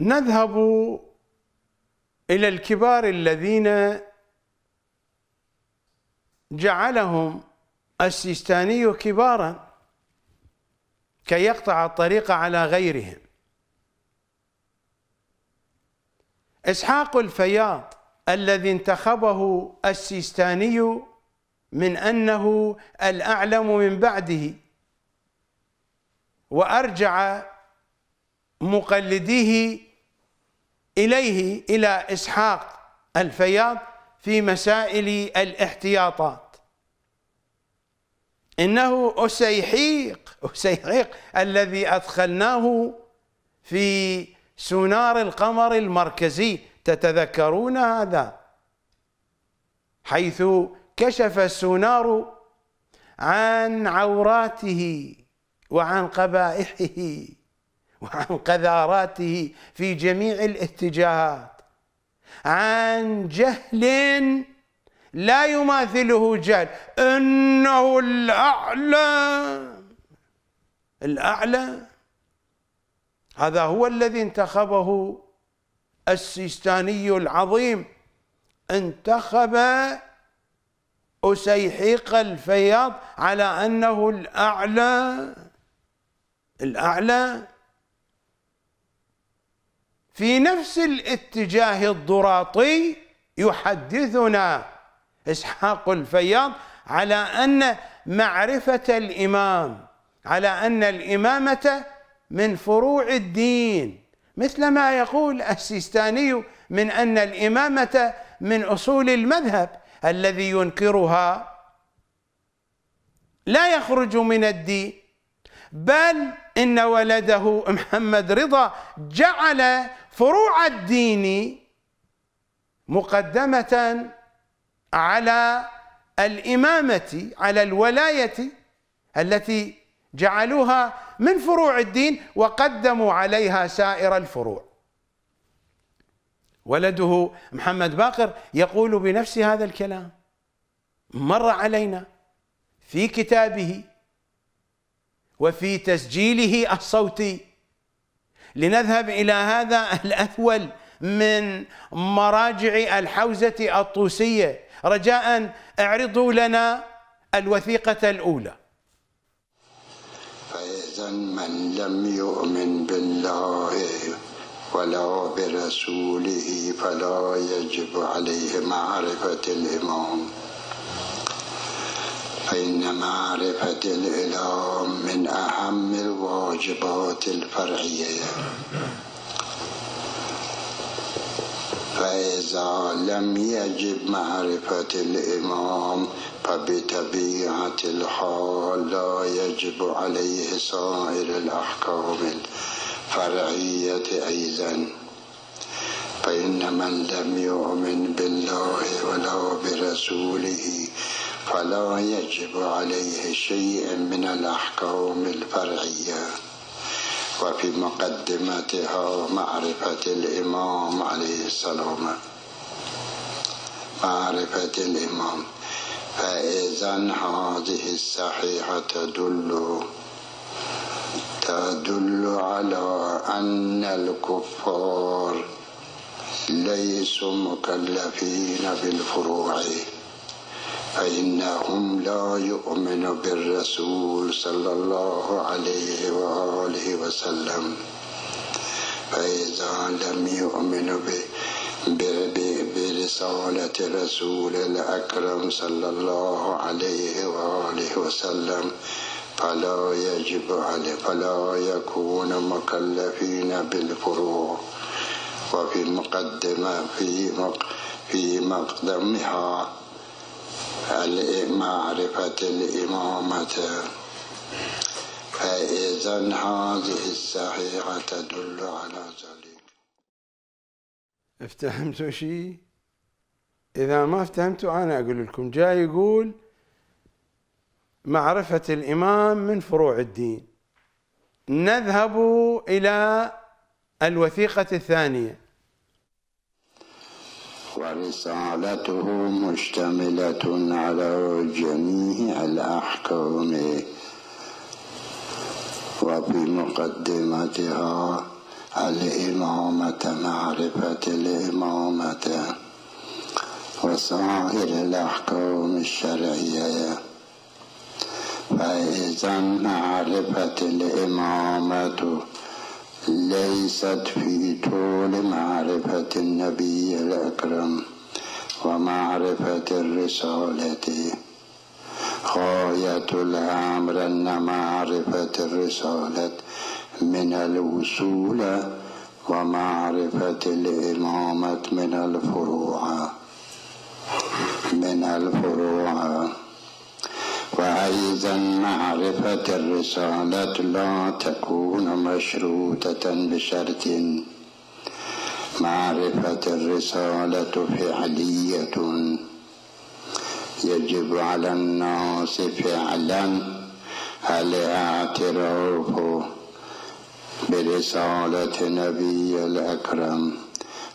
نذهب إلى الكبار الذين جعلهم السيستاني كبارا كي يقطع الطريق على غيرهم إسحاق الفياض الذي انتخبه السيستاني من أنه الأعلم من بعده وأرجع مقلديه إليه إلى إسحاق الفياض في مسائل الاحتياطات إنه أسيحيق أسيحيق الذي أدخلناه في سونار القمر المركزي تتذكرون هذا حيث كشف السونار عن عوراته وعن قبائحه وعن قذاراته في جميع الاتجاهات عن جهل لا يماثله جهل انه الاعلى الاعلى هذا هو الذي انتخبه السيستاني العظيم انتخب أسيحيق الفياض على أنه الأعلى الأعلى في نفس الاتجاه الضراطي يحدثنا اسحاق الفياض على ان معرفه الامام على ان الامامه من فروع الدين مثل ما يقول السيستاني من ان الامامه من اصول المذهب الذي ينكرها لا يخرج من الدين بل ان ولده محمد رضا جعل فروع الدين مقدمة على الإمامة على الولاية التي جعلوها من فروع الدين وقدموا عليها سائر الفروع ولده محمد باقر يقول بنفس هذا الكلام مر علينا في كتابه وفي تسجيله الصوتي لنذهب إلى هذا الأثول من مراجع الحوزة الطوسية رجاء اعرضوا لنا الوثيقة الأولى فإذا من لم يؤمن بالله ولا برسوله فلا يجب عليه معرفة الإمام فإن معرفة الإله من أهم الواجبات الفرعية فإذا لم يجب معرفة الإمام فبطبيعة الحال لا يجب عليه سائر الأحكام الفرعية أيضا فإن من لم يؤمن بالله ولا برسوله فلا يجب عليه شيء من الأحكام الفرعية وفي مقدمتها معرفة الإمام عليه السلام معرفة الإمام فإذا هذه الصحيحة تدل تدل على أن الكفار ليسوا مكلفين بالفروع فإنهم لا يؤمن بالرسول صلى الله عليه وآله وسلم فإذا لم يؤمن برسالة رسول الأكرم صلى الله عليه وآله وسلم فلا يجب عليه فلا يكون مكلفين بالفروع وفي مقدمة في مقدمها معرفة الإمامة فإذا هذه الصحيحة تدل على ذلك افتهمتوا شيء؟ إذا ما افتهمتوا أنا أقول لكم جاي يقول معرفة الإمام من فروع الدين نذهب إلى الوثيقة الثانية ورسالته مشتملة على جميع الأحكام وفي مقدمتها الإمامة معرفة الإمامة وسائر الأحكام الشرعية فإذا معرفة الإمامة ليست في طول معرفة النبي الأكرم ومعرفة الرسالة غاية الأمر أن معرفة الرسالة من الوصول ومعرفة الإمامة من الفروع من الفروع وأيضا معرفة الرسالة لا تكون مشروطة بشرط معرفة الرسالة فعلية يجب على الناس فعلا الاعتراف برسالة نبي الأكرم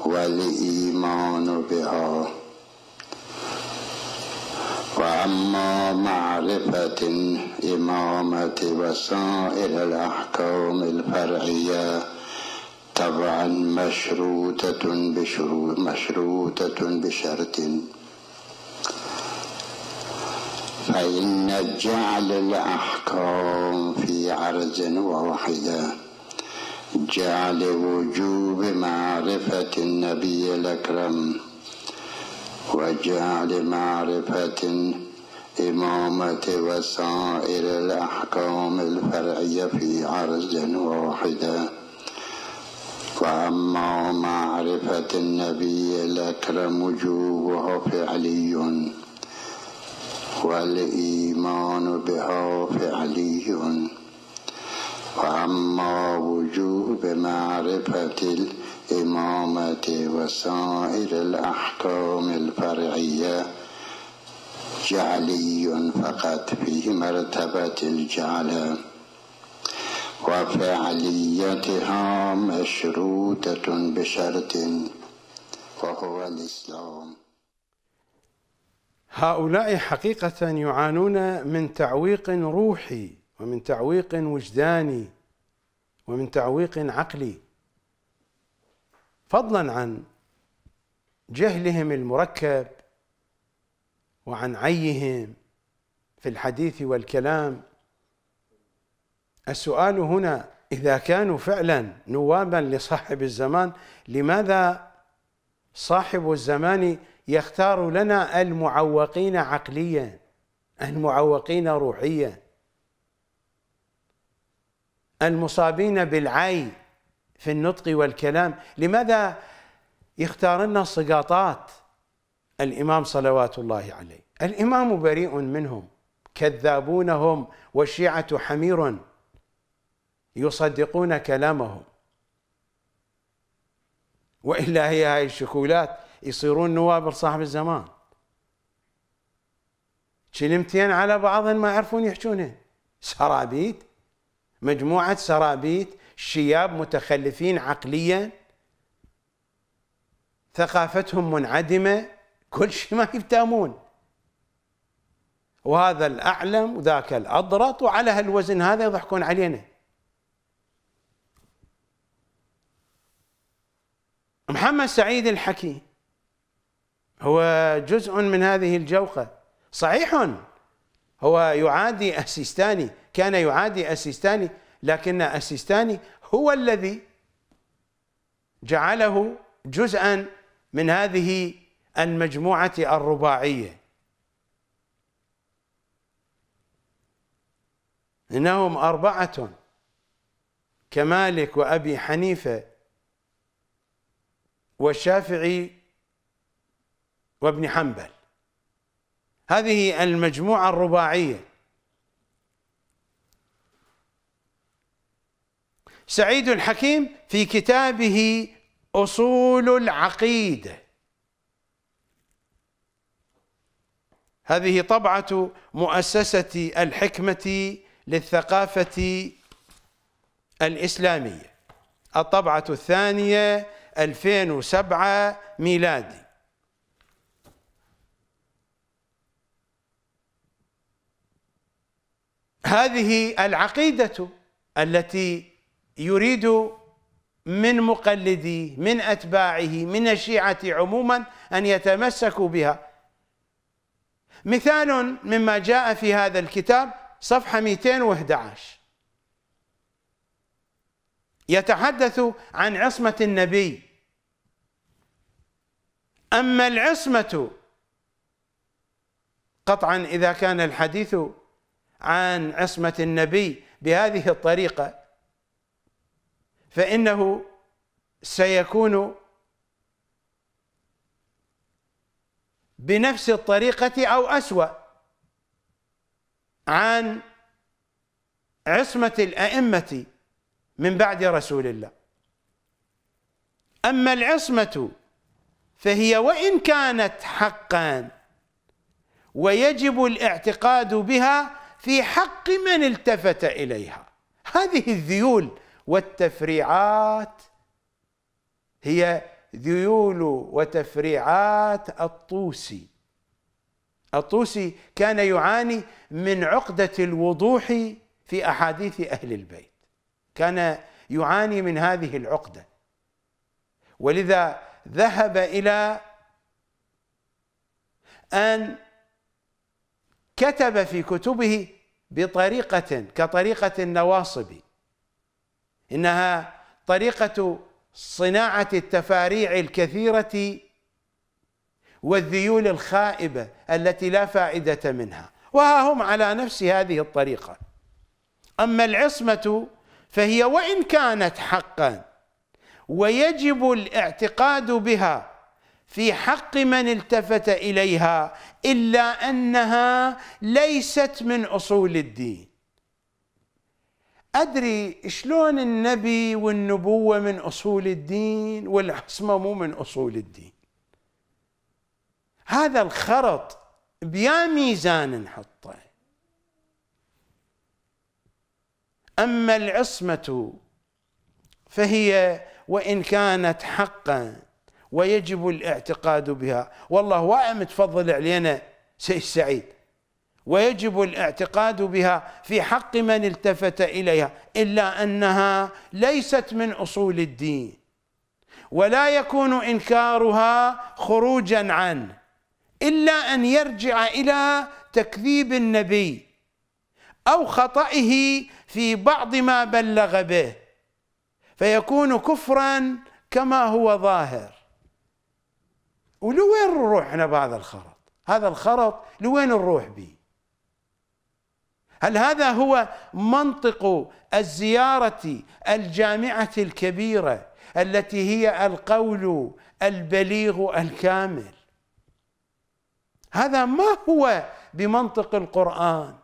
والإيمان بها وأما معرفة الإمامة وسائر الأحكام الفرعية طبعا مشروطة بشروط مشروطة بشرط فإن جعل الأحكام في عرض واحدة جعل وجوب معرفة النبي الأكرم وجعل معرفة إمامة وسائر الأحكام الفرعية في عرض واحدة وأما معرفة النبي الأكرم وجوبها فعلي والإيمان بها فعلي وأما وجوب معرفة الإمامة وسائر الأحكام الفرعية جعلي فقط في مرتبة الجعل وفعليتها مشروطة بشرط وهو الإسلام هؤلاء حقيقة يعانون من تعويق روحي ومن تعويق وجداني ومن تعويق عقلي فضلا عن جهلهم المركب وعن عيهم في الحديث والكلام السؤال هنا اذا كانوا فعلا نوابا لصاحب الزمان لماذا صاحب الزمان يختار لنا المعوقين عقليا المعوقين روحيا المصابين بالعي في النطق والكلام لماذا يختار لنا الإمام صلوات الله عليه الإمام بريء منهم كذابونهم والشيعة حمير يصدقون كلامهم وإلا هي هاي الشكولات يصيرون نواب صاحب الزمان كلمتين على بعضهم ما يعرفون يحجونهن سرابيت مجموعة سرابيت شياب متخلفين عقليا ثقافتهم منعدمة كل شيء ما يفتهمون وهذا الأعلم وذاك الأضرط وعلى هالوزن هذا يضحكون علينا محمد سعيد الحكي هو جزء من هذه الجوقة صحيح هو يعادي السيستاني كان يعادي السيستاني لكن السيستاني هو الذي جعله جزءا من هذه المجموعة الرباعية إنهم أربعة كمالك وأبي حنيفة والشافعي وابن حنبل هذه المجموعة الرباعية سعيد الحكيم في كتابه أصول العقيدة هذه طبعة مؤسسة الحكمة للثقافة الإسلامية الطبعة الثانية 2007 ميلادي هذه العقيدة التي يريد من مقلديه من أتباعه من الشيعة عموما أن يتمسكوا بها مثال مما جاء في هذا الكتاب صفحة 211 يتحدث عن عصمة النبي أما العصمة قطعا إذا كان الحديث عن عصمة النبي بهذه الطريقة فإنه سيكون بنفس الطريقة أو أسوأ عن عصمة الأئمة من بعد رسول الله أما العصمة فهي وإن كانت حقا ويجب الاعتقاد بها في حق من التفت إليها هذه الذيول والتفريعات هي ذيول وتفريعات الطوسي الطوسي كان يعاني من عقدة الوضوح في أحاديث أهل البيت كان يعاني من هذه العقدة ولذا ذهب إلى أن كتب في كتبه بطريقة كطريقة النواصبي انها طريقه صناعه التفاريع الكثيره والذيول الخائبه التي لا فائده منها وها هم على نفس هذه الطريقه اما العصمه فهي وان كانت حقا ويجب الاعتقاد بها في حق من التفت اليها الا انها ليست من اصول الدين أدري شلون النبي والنبوة من أصول الدين والعصمة مو من أصول الدين هذا الخرط بيا ميزان نحطه أما العصمة فهي وإن كانت حقا ويجب الاعتقاد بها والله واعم تفضل علينا سيد سعيد ويجب الاعتقاد بها في حق من التفت اليها الا انها ليست من اصول الدين ولا يكون انكارها خروجا عن الا ان يرجع الى تكذيب النبي او خطئه في بعض ما بلغ به فيكون كفرا كما هو ظاهر ولوين نروح بهذا الخرط هذا الخرط لوين نروح به هل هذا هو منطق الزيارة الجامعة الكبيرة التي هي القول البليغ الكامل هذا ما هو بمنطق القرآن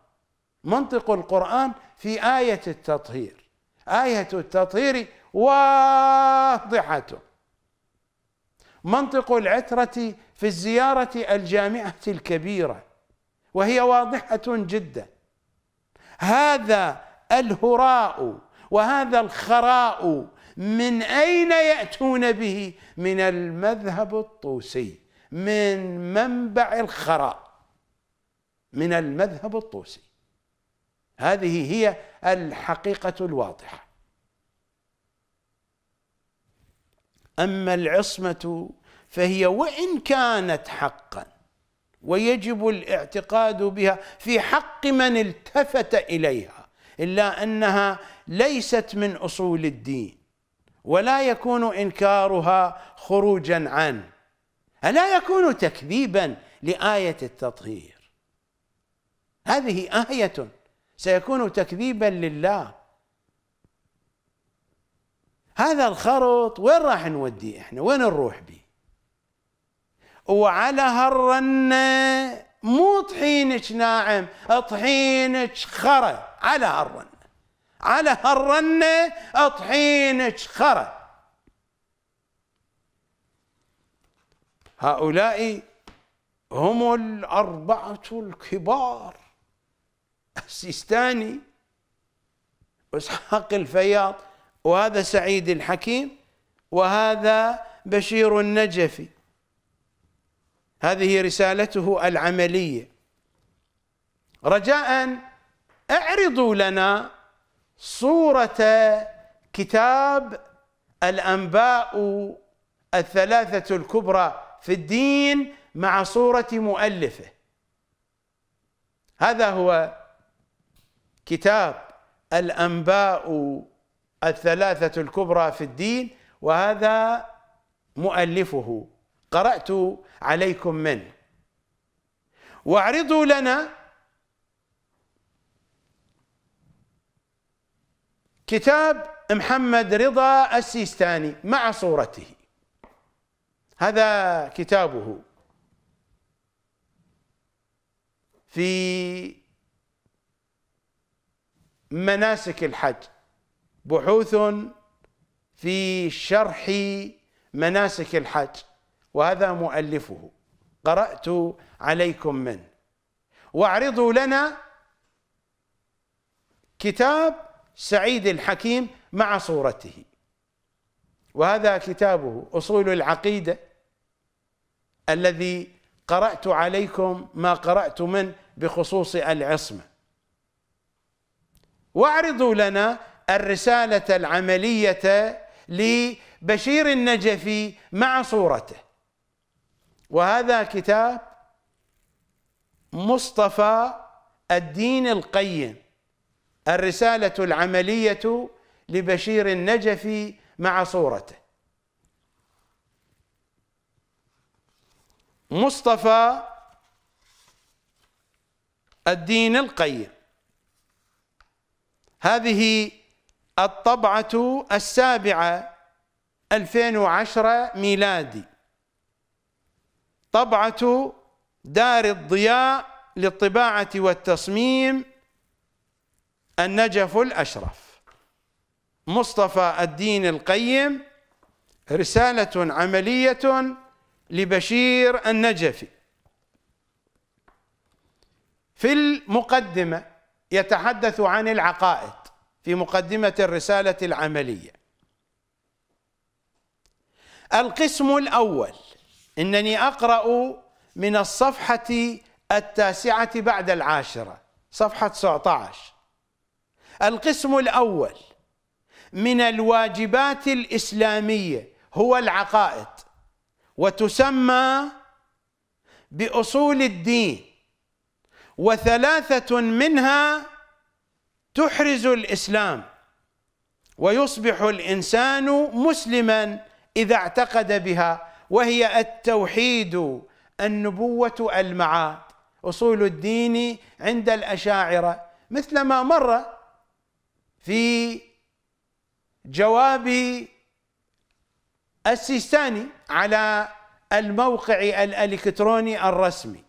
منطق القرآن في آية التطهير آية التطهير واضحة منطق العترة في الزيارة الجامعة الكبيرة وهي واضحة جدا هذا الهراء وهذا الخراء من اين ياتون به من المذهب الطوسي من منبع الخراء من المذهب الطوسي هذه هي الحقيقه الواضحه اما العصمه فهي وان كانت حقا ويجب الاعتقاد بها في حق من التفت اليها الا انها ليست من اصول الدين ولا يكون انكارها خروجا عنه الا يكون تكذيبا لايه التطهير هذه ايه سيكون تكذيبا لله هذا الخرط وين راح نوديه احنا وين نروح به وعلى هالرنة مو طحينك ناعم طحينك خرة على هالرنة على هالرنة طحينك خرة هؤلاء هم الأربعة الكبار السيستاني وإسحاق الفياض وهذا سعيد الحكيم وهذا بشير النجفي هذه رسالته العملية رجاء اعرضوا لنا صورة كتاب الأنباء الثلاثة الكبرى في الدين مع صورة مؤلفه هذا هو كتاب الأنباء الثلاثة الكبرى في الدين وهذا مؤلفه قرأت عليكم منه واعرضوا لنا كتاب محمد رضا السيستاني مع صورته هذا كتابه في مناسك الحج بحوث في شرح مناسك الحج وهذا مؤلفه قرأت عليكم منه واعرضوا لنا كتاب سعيد الحكيم مع صورته وهذا كتابه أصول العقيدة الذي قرأت عليكم ما قرأت منه بخصوص العصمة واعرضوا لنا الرسالة العملية لبشير النجفي مع صورته وهذا كتاب مصطفى الدين القيم الرسالة العملية لبشير النجفي مع صورته مصطفى الدين القيم هذه الطبعة السابعة 2010 ميلادي طبعة دار الضياء للطباعة والتصميم النجف الأشرف مصطفى الدين القيم رسالة عملية لبشير النجفي في المقدمة يتحدث عن العقائد في مقدمة الرسالة العملية القسم الأول إنني أقرأ من الصفحة التاسعة بعد العاشرة صفحة 19 القسم الأول من الواجبات الإسلامية هو العقائد وتسمى بأصول الدين وثلاثة منها تحرز الإسلام ويصبح الإنسان مسلما إذا اعتقد بها وهي التوحيد النبوة المعاد أصول الدين عند الأشاعرة مثل ما مر في جواب السيستاني على الموقع الالكتروني الرسمي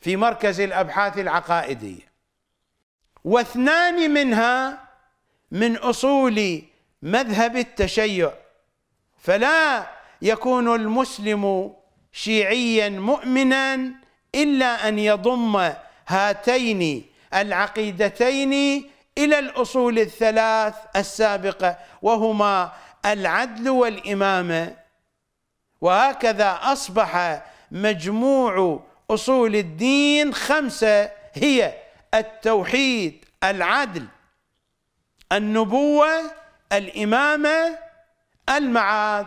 في مركز الابحاث العقائديه واثنان منها من اصول مذهب التشيع فلا يكون المسلم شيعيا مؤمنا الا ان يضم هاتين العقيدتين الى الاصول الثلاث السابقه وهما العدل والامامه وهكذا اصبح مجموع اصول الدين خمسه هي التوحيد العدل النبوه الامامه المعاد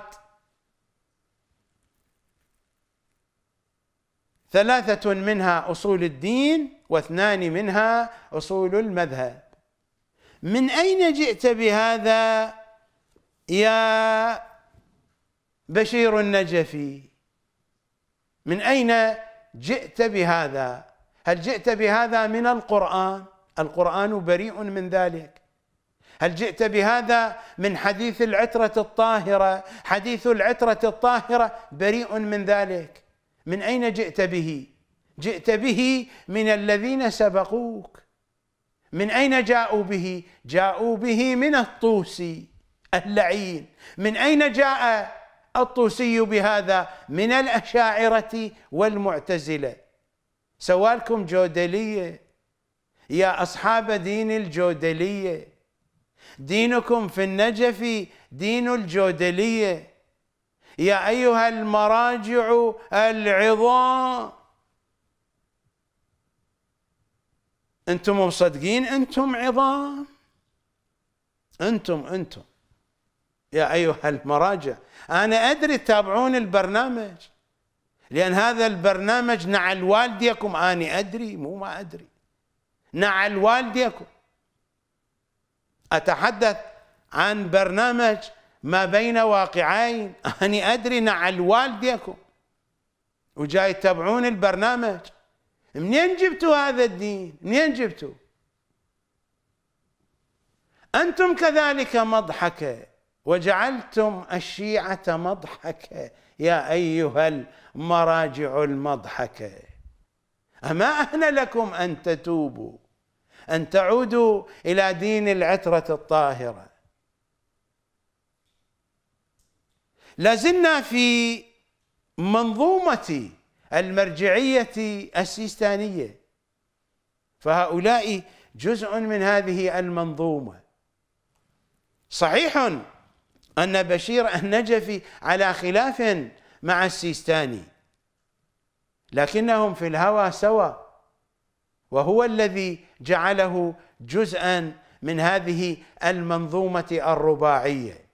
ثلاثة منها أصول الدين واثنان منها أصول المذهب من أين جئت بهذا يا بشير النجفي من أين جئت بهذا هل جئت بهذا من القرآن القرآن بريء من ذلك هل جئت بهذا من حديث العترة الطاهرة حديث العترة الطاهرة بريء من ذلك من أين جئت به جئت به من الذين سبقوك من أين جاءوا به جاءوا به من الطوسي اللعين من أين جاء الطوسي بهذا من الأشاعرة والمعتزلة سوالكم جودلية يا أصحاب دين الجودلية دينكم في النجف دين الجودليه يا ايها المراجع العظام انتم مصدقين انتم عظام انتم انتم يا ايها المراجع انا ادري تتابعون البرنامج لان هذا البرنامج نعل والديكم اني ادري مو ما ادري نعل والديكم أتحدث عن برنامج ما بين واقعين أنا أدري نع الوالد والديكم وجاي تتابعون البرنامج منين جبتوا هذا الدين منين جبتوا أنتم كذلك مضحكة وجعلتم الشيعة مضحكة يا أيها المراجع المضحكة أما اهل لكم أن تتوبوا أن تعودوا إلى دين العترة الطاهرة لازلنا في منظومة المرجعية السيستانية فهؤلاء جزء من هذه المنظومة صحيح أن بشير النجفي على خلاف مع السيستاني لكنهم في الهوى سوا وهو الذي جعله جزءا من هذه المنظومه الرباعيه